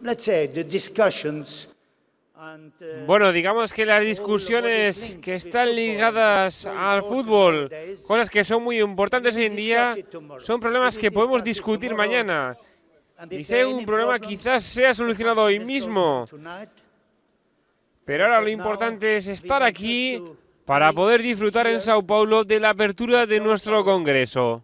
Uh, bueno, digamos que las discusiones que están ligadas al fútbol, cosas que son muy importantes hoy en día, son problemas que podemos discutir mañana. Y sé un problema quizás sea solucionado hoy mismo. Pero ahora lo importante es estar aquí para poder disfrutar en Sao Paulo de la apertura de nuestro Congreso.